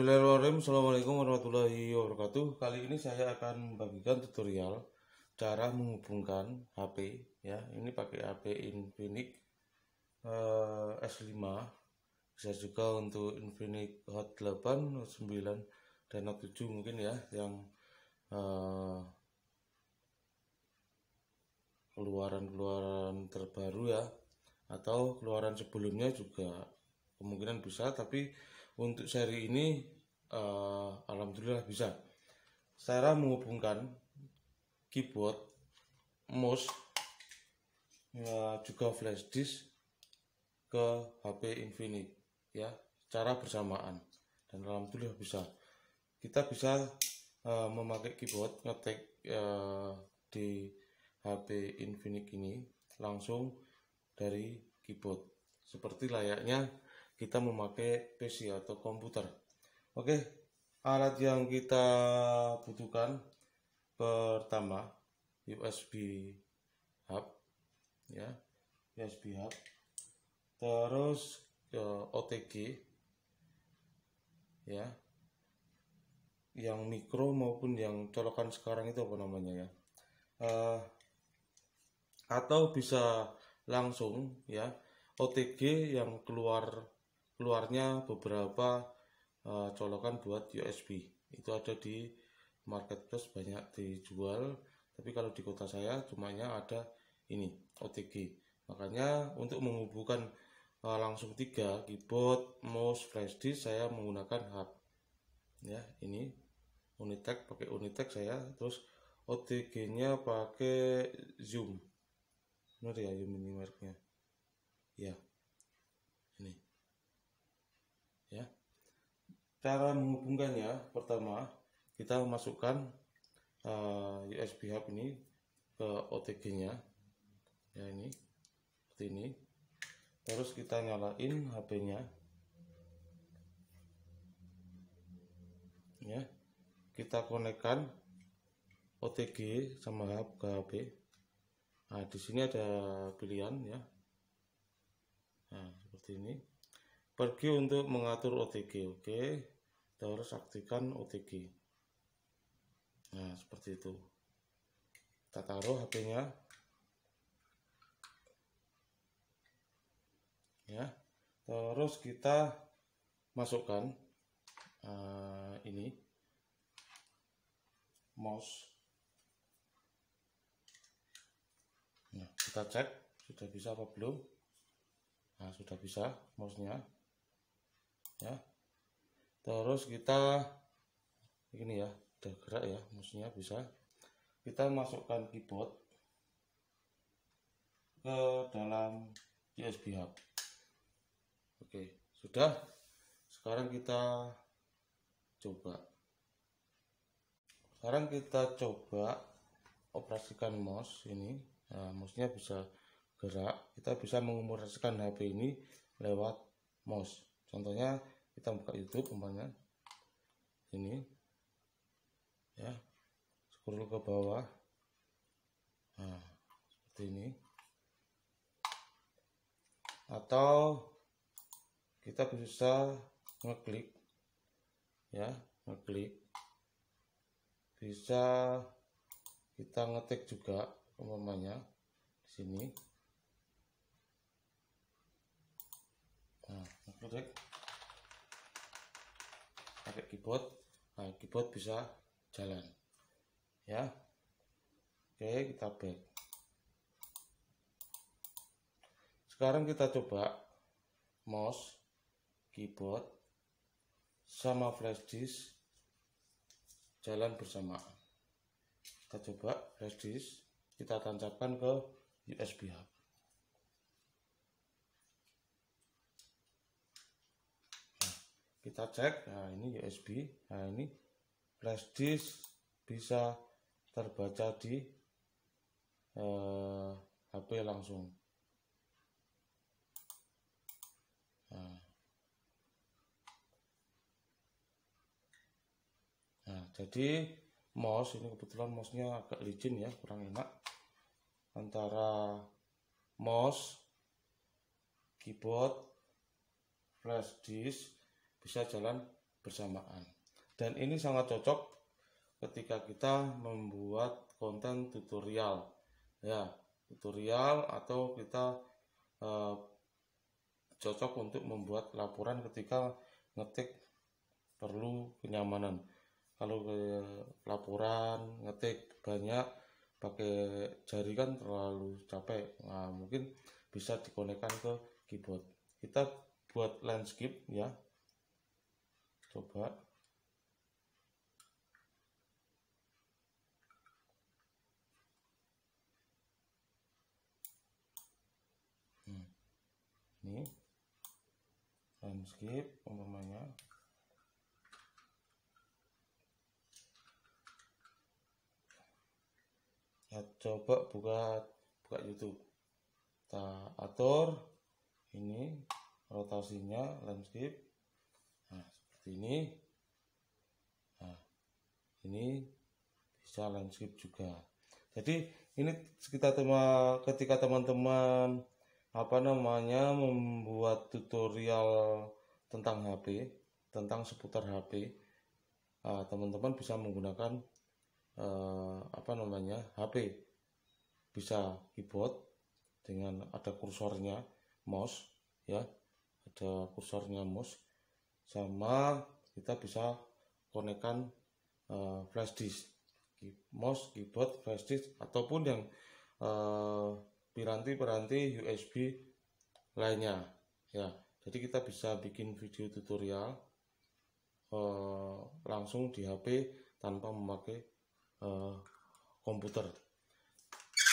Bismillahirrahmanirrahim Assalamualaikum warahmatullahi wabarakatuh Kali ini saya akan membagikan tutorial Cara menghubungkan HP ya Ini pakai HP Infinix eh, S5 Bisa juga untuk Infinix Hot 8, Hot 9, dan Hot 7 mungkin ya Yang eh, keluaran-keluaran terbaru ya Atau keluaran sebelumnya juga Kemungkinan bisa tapi untuk seri ini uh, alhamdulillah bisa cara menghubungkan keyboard mouse ya, juga flash disk ke HP Infinix ya cara bersamaan dan alhamdulillah bisa kita bisa uh, memakai keyboard ngetek uh, di HP Infinix ini langsung dari keyboard seperti layaknya kita memakai PC atau komputer. Oke, alat yang kita butuhkan pertama USB hub ya, USB hub. Terus ke OTG ya. Yang mikro maupun yang colokan sekarang itu apa namanya ya? Uh, atau bisa langsung ya OTG yang keluar keluarnya beberapa uh, colokan buat USB itu ada di marketplace banyak dijual tapi kalau di kota saya cumanya ada ini OTG makanya untuk menghubungkan uh, langsung tiga keyboard mouse flashdisk saya menggunakan hub ya ini unitek pakai unitek saya terus OTG nya pakai Zoom benar ya Zoom ini mereknya ya cara menghubungkannya pertama kita masukkan uh, eh, USB hub ini ke OTG nya ya ini seperti ini terus kita nyalain HP nya ya kita konekkan OTG sama hub ke HP nah di sini ada pilihan ya nah seperti ini pergi untuk mengatur OTG oke okay? kita harus aktifkan OTG nah seperti itu kita taruh HP-nya ya terus kita masukkan uh, ini mouse nah kita cek sudah bisa apa belum nah sudah bisa mouse nya ya terus kita ini ya udah gerak ya maksudnya bisa kita masukkan keyboard ke dalam USB hub oke sudah sekarang kita coba sekarang kita coba operasikan mouse ini nah, mouse nya bisa gerak kita bisa mengoperasikan HP ini lewat mouse contohnya kita buka YouTube umpamanya ini ya scroll ke bawah nah seperti ini atau kita bisa ngeklik ya ngeklik bisa kita ngetik juga umpamanya di sini klik pakai keyboard nah keyboard bisa jalan ya oke kita back sekarang kita coba mouse keyboard sama flash disk jalan bersama. kita coba flash disk kita tancapkan ke USB hub kita cek nah ini USB nah ini flash disk bisa terbaca di eh, HP langsung nah. nah jadi mouse ini kebetulan mouse nya agak licin ya kurang enak antara mouse keyboard flash disk bisa jalan bersamaan. Dan ini sangat cocok ketika kita membuat konten tutorial. Ya, tutorial atau kita e, cocok untuk membuat laporan ketika ngetik perlu kenyamanan. Kalau e, laporan ngetik banyak pakai jari kan terlalu capek. Nah, mungkin bisa dikonekkan ke keyboard. Kita buat landscape ya coba, hmm. Ini landscape skip umpamanya ya, coba buka buka YouTube kita atur ini rotasinya landscape ini nah, ini bisa landscape juga jadi ini kita tema ketika teman-teman apa namanya membuat tutorial tentang HP tentang seputar HP ah, teman-teman uh, bisa menggunakan uh, apa namanya HP bisa keyboard dengan ada kursornya mouse ya ada kursornya mouse sama kita bisa konekkan uh, eh, flash disk mouse keyboard flash disk ataupun yang eh, piranti-piranti USB lainnya ya jadi kita bisa bikin video tutorial uh, langsung di HP tanpa memakai uh, komputer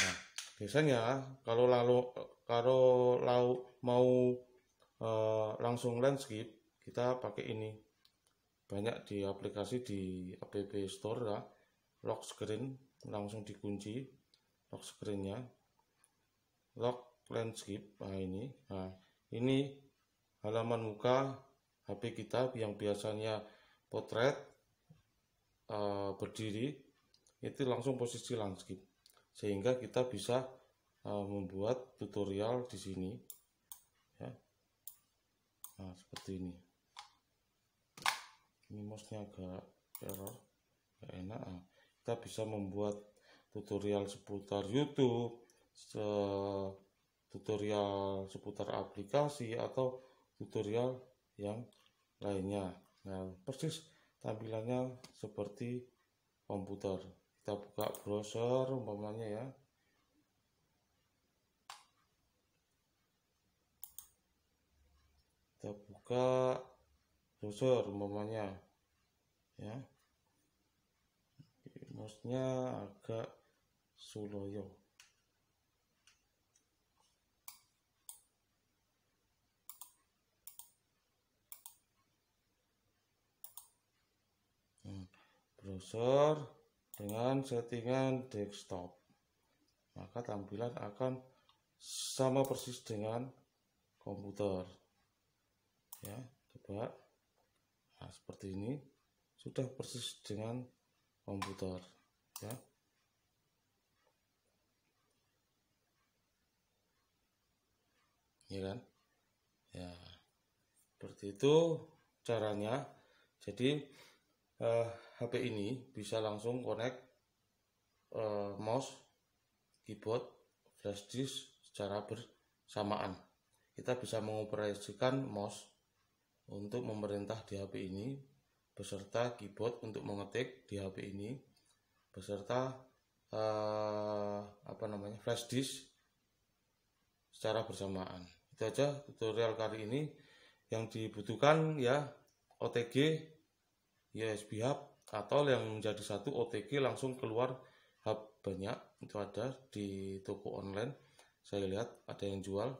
nah, biasanya kalau lalu kalau lau, mau uh, langsung landscape kita pakai ini banyak di aplikasi di app store ya lock screen langsung dikunci lock screennya lock landscape nah ini nah ini halaman muka HP kita yang biasanya potret uh, berdiri itu langsung posisi landscape sehingga kita bisa uh, membuat tutorial di sini ya nah seperti ini ini mouse-nya agak error gak enak nah, kita bisa membuat tutorial seputar YouTube se tutorial seputar aplikasi atau tutorial yang lainnya nah persis tampilannya seperti komputer kita buka browser umpamanya ya kita buka user umpamanya ya mouse agak suloyo hmm. browser dengan settingan desktop maka tampilan akan sama persis dengan komputer ya coba nah, seperti ini sudah persis dengan komputer ya ya kan ya seperti itu caranya jadi eh, HP ini bisa langsung connect eh, mouse keyboard flash disk secara bersamaan kita bisa mengoperasikan mouse untuk memerintah di HP ini beserta keyboard untuk mengetik di HP ini beserta uh, apa namanya flash disk secara bersamaan itu aja tutorial kali ini yang dibutuhkan ya OTG USB hub atau yang menjadi satu OTG langsung keluar hub banyak itu ada di toko online saya lihat ada yang jual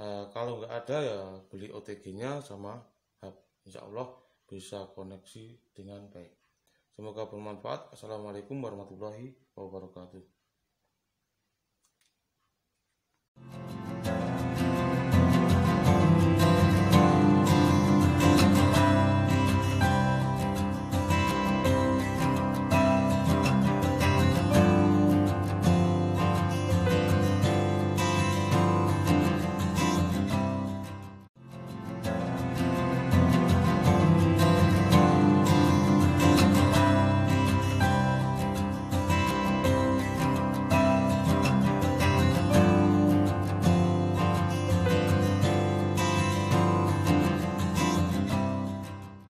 uh, kalau nggak ada ya beli OTG-nya sama hub insya Allah bisa koneksi dengan baik semoga bermanfaat assalamualaikum warahmatullahi wabarakatuh